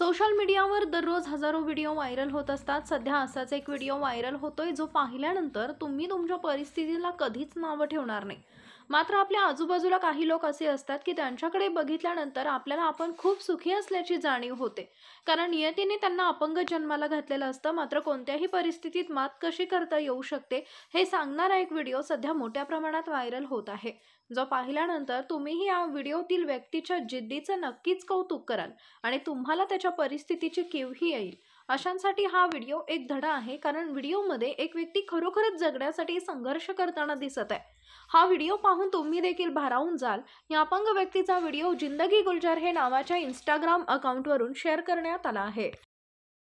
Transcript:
social मीडियावर दररोज हजारो व्हिडिओ व्हायरल होत असतात सध्या असाच एक व्हिडिओ व्हायरल होतोय जो पाहिल्यानंतर तुम्ही तुमच्या परिस्थितीला कधीच नावं ठेवणार नाही मात्र आपल्या आजूबाजूला काही लोक असे असतात की त्यांच्याकडे बघितल्यानंतर आपल्याला आपण खूप सुखी असल्याची जाणीव होते कारण नियतीने त्यांना अपंग जन्माला घातलेलं असतं मात्र कोणत्याही परिस्थितीत मात कशी करता येऊ शकते हे सांगणारा एक व्हिडिओ सध्या मोठ्या प्रमाणात व्हायरल होत आहे जो पाहिल्यानंतर तुम्हीही या व्हिडिओतील व्यक्तीच्या जिद्दीचं नक्कीच कौतुक कराल आणि तुम्हाला त्याच्या अशा परिस्थितीची केवही येईल अशांसाठी हा व्हिडिओ एक धडा आहे कारण व्हिडिओमध्ये एक व्यक्ती खरोखरच जगण्यासाठी संघर्ष करताना दिसत आहे हा व्हिडिओ पाहून तुम्ही देखील भारावून जाल या अपंग व्यक्तीचा व्हिडिओ जिंदगी गुलजार हे नावाच्या इंस्टाग्राम अकाउंटवरून शेअर करण्यात आला आहे